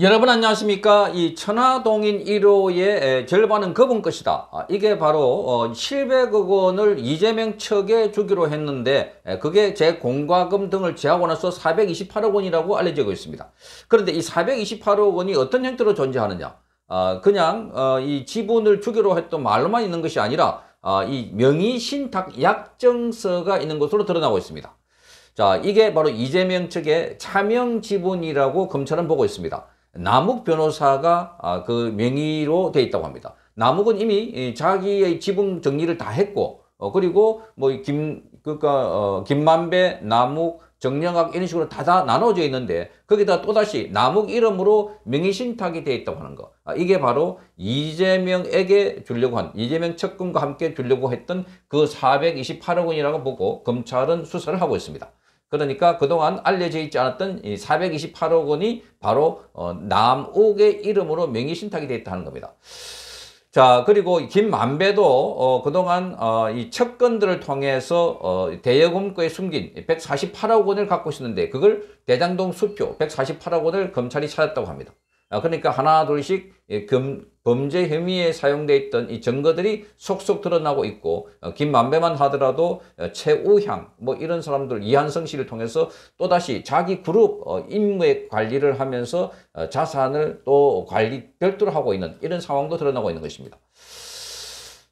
여러분 안녕하십니까 이 천화동인 1호의 절반은 거분 것이다 아, 이게 바로 700억 어, 원을 이재명 측에 주기로 했는데 그게 제 공과금 등을 제하고 나서 428억 원이라고 알려지고 있습니다 그런데 이 428억 원이 어떤 형태로 존재하느냐 아, 그냥 어, 이 지분을 주기로 했던 말로만 있는 것이 아니라 아, 이 명의신탁 약정서가 있는 것으로 드러나고 있습니다 자 이게 바로 이재명 측의 차명 지분이라고 검찰은 보고 있습니다 남욱 변호사가 아, 그 명의로 돼 있다고 합니다. 남욱은 이미 자기의 지분 정리를 다 했고 어, 그리고 뭐 김 그러니까 어, 김만배, 남욱, 정영학 이런 식으로 다, 다 나눠져 있는데 거기다 또다시 남욱 이름으로 명의신탁이 돼 있다고 하는 거 아, 이게 바로 이재명에게 주려고 한 이재명 측근과 함께 주려고 했던 그 428억 원이라고 보고 검찰은 수사를 하고 있습니다. 그러니까 그동안 알려져 있지 않았던 이 428억 원이 바로 어, 남옥의 이름으로 명의신탁이 되어 있다는 겁니다. 자 그리고 김만배도 어, 그동안 어, 이 척건들을 통해서 어, 대여금고에 숨긴 148억 원을 갖고 있었는데 그걸 대장동 수표 148억 원을 검찰이 찾았다고 합니다. 아, 그러니까 하나 둘씩 예, 범죄 혐의에 사용돼 있던 이 증거들이 속속 드러나고 있고 어, 김만배만 하더라도 어, 최우향 뭐 이런 사람들 이한성 씨를 통해서 또다시 자기 그룹 어, 임무의 관리를 하면서 자산을 또 관리 별도로 하고 있는 이런 상황도 드러나고 있는 것입니다.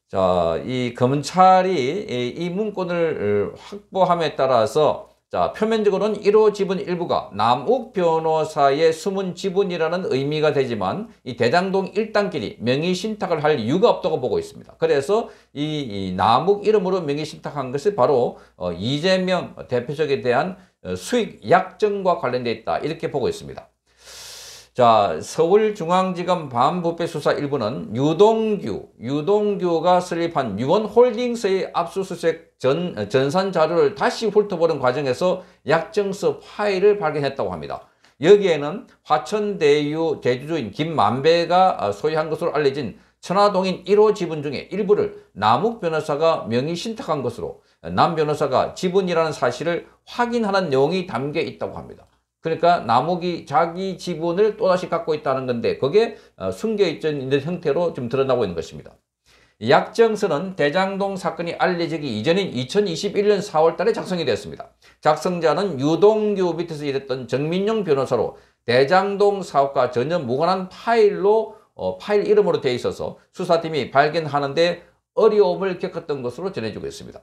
자, 이 검찰이 이 문건을 확보함에 따라서 자, 표면적으로는 1호 지분 일부가 남욱 변호사의 숨은 지분이라는 의미가 되지만 이 대장동 일당끼리 명의 신탁을 할 이유가 없다고 보고 있습니다. 그래서 이, 이 남욱 이름으로 명의 신탁한 것이 바로 어, 이재명 대표적에 대한 어, 수익 약정과 관련돼 있다 이렇게 보고 있습니다. 자, 서울중앙지검 반부패수사 1부는 유동규, 유동규가 설립한 유원홀딩스의 압수수색 전, 전산 자료를 다시 훑어보는 과정에서 약정서 파일을 발견했다고 합니다. 여기에는 화천대유 대주주인 김만배가 소유한 것으로 알려진 천화동인 1호 지분 중에 일부를 남욱 변호사가 명의 신탁한 것으로 남 변호사가 지분이라는 사실을 확인하는 내용이 담겨 있다고 합니다. 그러니까 남욱이 자기 지분을 또다시 갖고 있다는 건데 그게 어, 숨겨있던 형태로 좀 드러나고 있는 것입니다. 약정서는 대장동 사건이 알려지기 이전인 2021년 4월 달에 작성이 되었습니다. 작성자는 유동규 밑에서 일했던 정민용 변호사로 대장동 사업과 전혀 무관한 파일로 어, 파일 이름으로 되어 있어서 수사팀이 발견하는데 어려움을 겪었던 것으로 전해지고 있습니다.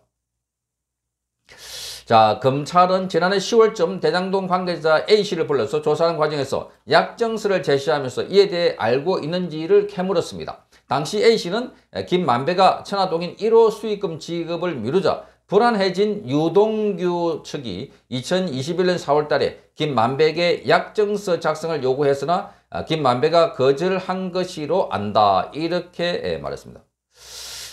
자 검찰은 지난해 10월쯤 대장동 관계자 A씨를 불러서 조사하는 과정에서 약정서를 제시하면서 이에 대해 알고 있는지를 캐물었습니다. 당시 A씨는 김만배가 천화동인 1호 수익금 지급을 미루자 불안해진 유동규 측이 2021년 4월달에 김만배에게 약정서 작성을 요구했으나 김만배가 거절한 것이로 안다 이렇게 말했습니다.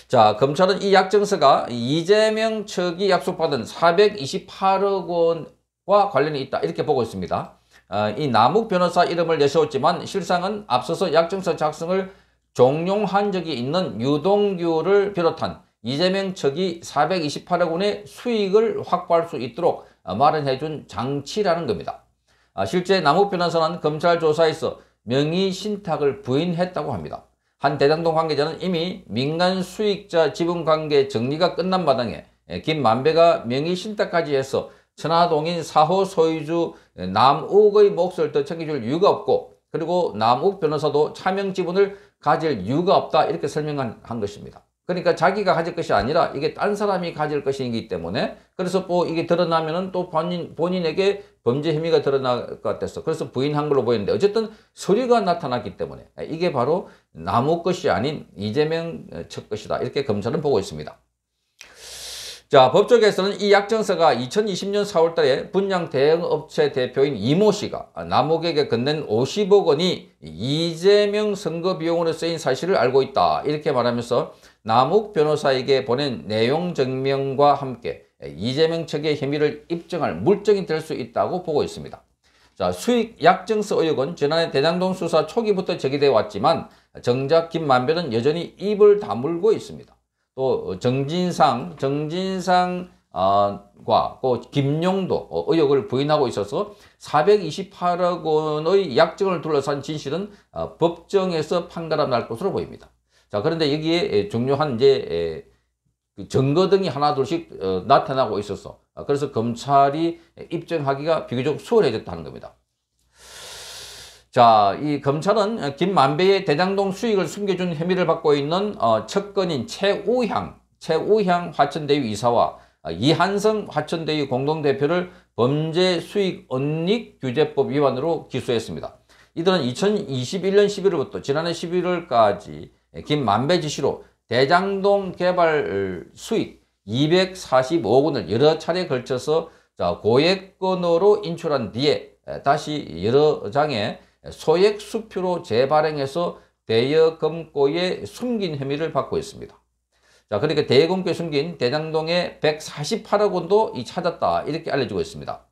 자, 검찰은 이 약정서가 이재명 측이 약속받은 428억 원과 관련이 있다. 이렇게 보고 있습니다. 어, 이 남욱 변호사 이름을 내세웠지만 실상은 앞서서 약정서 작성을 종용한 적이 있는 유동규를 비롯한 이재명 측이 428억 원의 수익을 확보할 수 있도록 마련해준 장치라는 겁니다. 아, 실제 남욱 변호사는 검찰 조사에서 명의신탁을 부인했다고 합니다. 한 대장동 관계자는 이미 민간 수익자 지분 관계 정리가 끝난 마당에 김만배가 명의 신탁까지 해서 천화동인 사호 소유주 남욱의 몫을 더 챙겨줄 이유가 없고 그리고 남욱 변호사도 차명 지분을 가질 이유가 없다 이렇게 설명한 한 것입니다. 그러니까 자기가 가질 것이 아니라 이게 딴 사람이 가질 것이기 때문에 그래서 또 이게 드러나면은 또 본인, 본인에게 범죄 혐의가 드러날 것 같아서 그래서 부인한 걸로 보이는데 어쨌든 서류가 나타났기 때문에 이게 바로 나무 것이 아닌 이재명 측 것이다 이렇게 검찰은 보고 있습니다. 자 법조계에서는 이 약정서가 2020년 4월달에 분양 대행업체 대표인 이모 씨가 남욱에게 건넨 50억 원이 이재명 선거 비용으로 쓰인 사실을 알고 있다 이렇게 말하면서 남욱 변호사에게 보낸 내용 증명과 함께 예, 이재명 측의 혐의를 입증할 물증이 될 수 있다고 보고 있습니다. 자, 수익 약증서 의혹은 지난해 대장동 수사 초기부터 제기돼 왔지만 정작 김만배는 여전히 입을 다물고 있습니다. 또 정진상, 정진상 과 김용도 의혹을 부인하고 있어서 428억 원의 약정을 둘러싼 진실은 어, 법정에서 판가름 날 것으로 보입니다. 자 그런데 여기에 중요한 이제 그 증거 등이 하나둘씩 어, 나타나고 있었어. 아, 그래서 검찰이 입증하기가 비교적 수월해졌다는 겁니다. 자, 이 검찰은 김만배의 대장동 수익을 숨겨준 혐의를 받고 있는 어, 측근인 최우향, 최우향 화천대유 이사와 아, 이한성 화천대유 공동대표를 범죄 수익 언닉 규제법 위반으로 기소했습니다. 이들은 2021년 11월부터 지난해 11월까지 김만배 지시로 대장동 개발 수익 245억 원을 여러 차례 걸쳐서 고액건으로 인출한 뒤에 다시 여러 장의 소액 수표로 재발행해서 대여금고에 숨긴 혐의를 받고 있습니다. 자, 그러니까 대여금고에 숨긴 대장동의 148억 원도 찾았다 이렇게 알려지고 있습니다.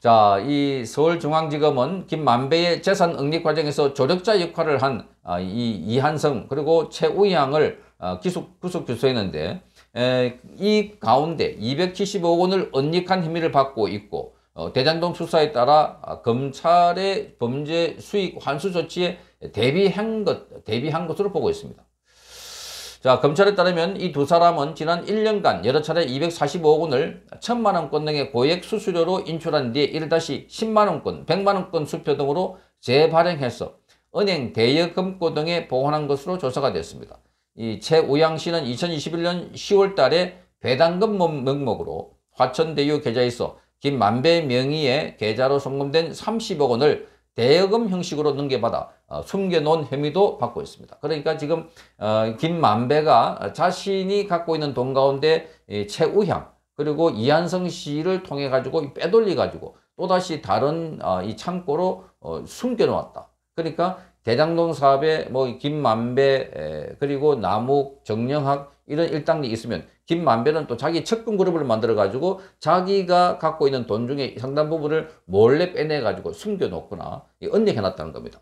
자, 이 서울중앙지검은 김만배의 재산 응립 과정에서 조력자 역할을 한이 아, 이한성 그리고 최우양을 아, 기숙, 구속 기소했는데 에, 이 가운데 275억 원을 언닉한 혐의를 받고 있고 어, 대장동 수사에 따라 아, 검찰의 범죄 수익 환수 조치에 대비한 것 대비한 것으로 보고 있습니다. 자 검찰에 따르면 이 두 사람은 지난 1년간 여러 차례 245억 원을 1천만 원권 등의 고액 수수료로 인출한 뒤에 이를 다시 10만 원권, 100만 원권 수표 등으로 재발행해서 은행 대여 금고 등에 보관한 것으로 조사가 됐습니다. 이 최우양 씨는 2021년 10월 달에 배당금 명목으로 화천대유 계좌에서 김만배 명의의 계좌로 송금된 30억 원을 대여금 형식으로 넘겨받아 어, 숨겨놓은 혐의도 받고 있습니다. 그러니까 지금 어, 김만배가 자신이 갖고 있는 돈 가운데 최우향 그리고 이한성 씨를 통해 가지고 빼돌리 가지고 또다시 다른 어, 이 창고로 숨겨놓았다. 그러니까 대장동 사업에 뭐 김만배 그리고 남욱 정영학 이런 일당이 있으면 김만배는 또 자기 측근 그룹을 만들어가지고 자기가 갖고 있는 돈 중에 상당 부분을 몰래 빼내가지고 숨겨놓거나 언닉해놨다는 겁니다.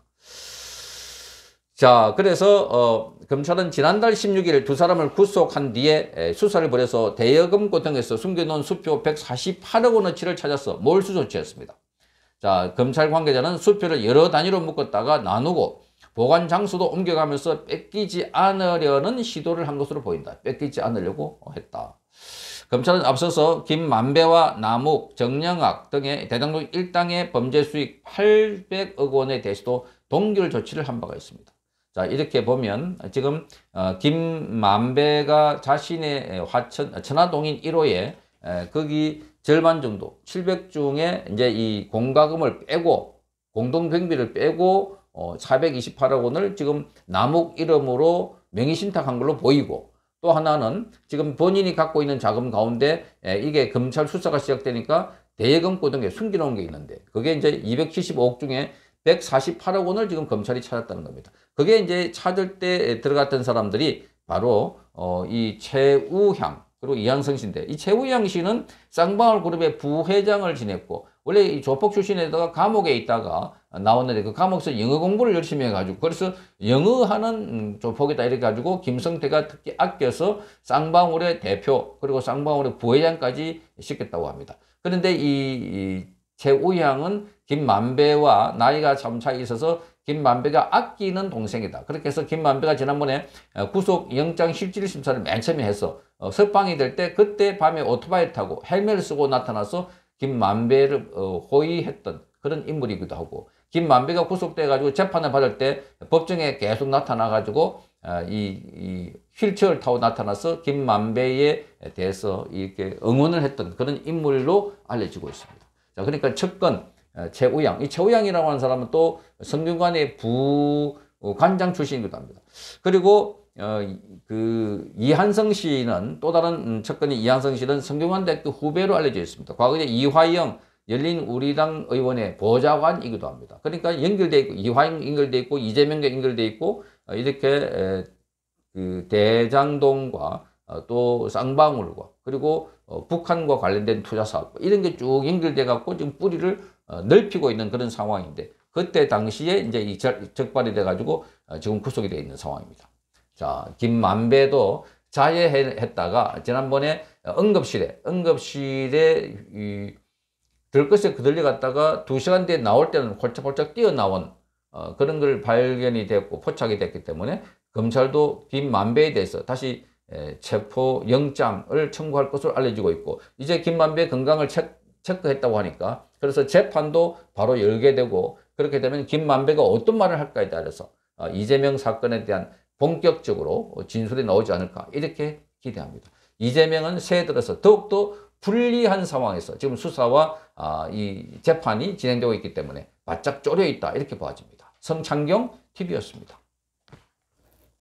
자, 그래서 어, 검찰은 지난달 16일 두 사람을 구속한 뒤에 수사를 벌여서 대여금고 등에서 숨겨놓은 수표 148억 원어치를 찾아서 몰수 조치했습니다. 자, 검찰 관계자는 수표를 여러 단위로 묶었다가 나누고 보관 장소도 옮겨가면서 뺏기지 않으려는 시도를 한 것으로 보인다. 뺏기지 않으려고 했다. 검찰은 앞서서 김만배와 남욱, 정영학 등의 대장동 일당의 범죄 수익 800억 원의 대시도 동결 조치를 한 바가 있습니다. 자 이렇게 보면 지금 어, 김만배가 자신의 화천 천화동인 1호에 에, 거기 절반 정도 700중에 이제 이 공과금을 빼고 공동경비를 빼고 어, 428억 원을 지금 남욱 이름으로 명의 신탁한 걸로 보이고 또 하나는 지금 본인이 갖고 있는 자금 가운데 에, 예, 이게 검찰 수사가 시작되니까 대여금고 등에 숨겨놓은 게 있는데 그게 이제 275억 중에 148억 원을 지금 검찰이 찾았다는 겁니다. 그게 이제 찾을 때 들어갔던 사람들이 바로 어, 이 최우향 그리고 이한성 씨인데 이 최우향 씨는 쌍방울 그룹의 부회장을 지냈고 원래 이 조폭 출신에다가 감옥에 있다가 나오는데 그감옥에서 영어 공부를 열심히 해가지고 그래서 영어하는 음, 조폭이다 이렇게 가지고 김성태가 특히 아껴서 쌍방울의 대표 그리고 쌍방울의 부회장까지 시켰다고 합니다. 그런데 이, 이 최우향은 김만배와 나이가 참 차이 있어서 김만배가 아끼는 동생이다. 그렇게 해서 김만배가 지난번에 어, 구속영장 실질심사를 맨 처음에 해서 어, 석방이 될 때 그때 밤에 오토바이 를 타고 헬멧을 쓰고 나타나서 김만배를 어, 호위했던 그런 인물이기도 하고 김만배가 구속돼가지고 재판을 받을 때 법정에 계속 나타나가지고 아, 이, 이 휠체어를 타고 나타나서 김만배에 대해서 이렇게 응원을 했던 그런 인물로 알려지고 있습니다. 자, 그러니까 첫건 아, 최우양. 이 최우양이라고 하는 사람은 또 성균관의 부관장 출신이기도 합니다. 그리고 어, 그 이한성 씨는 또 다른 음, 측근이 이한성 씨는 성균관대학교 후배로 알려져 있습니다. 과거에 이화영 열린 우리당 의원의 보좌관이기도 합니다. 그러니까 연결돼 있고 이화영 연결돼 있고 이재명과 연결돼 있고 어, 이렇게 그 대장동과 어, 또 쌍방울과 그리고 어, 북한과 관련된 투자 사업 이런 게 쭉 연결돼 갖고 지금 뿌리를 넓히고 있는 그런 상황인데 그때 당시에 이제 이 적발이 돼 가지고 지금 구속이 돼 있는 상황입니다. 자 김만배도 자해했다가 지난번에 응급실에 응급실에 이 들것에 그들리 갔다가 두시간 뒤에 나올 때는 홀짝홀짝 뛰어나온 어, 그런 걸 발견이 됐고 포착이 됐기 때문에 검찰도 김만배에 대해서 다시 에, 체포 영장을 청구할 것으로 알려지고 있고 이제 김만배 건강을 체, 체크했다고 하니까 그래서 재판도 바로 열게 되고 그렇게 되면 김만배가 어떤 말을 할까에 따라서 어, 이재명 사건에 대한 본격적으로 진술이 나오지 않을까 이렇게 기대합니다. 이재명은 새해 들어서 더욱더 불리한 상황에서 지금 수사와 아, 이 재판이 진행되고 있기 때문에 바짝 쪼려 있다 이렇게 보아집니다. 성창경 TV였습니다.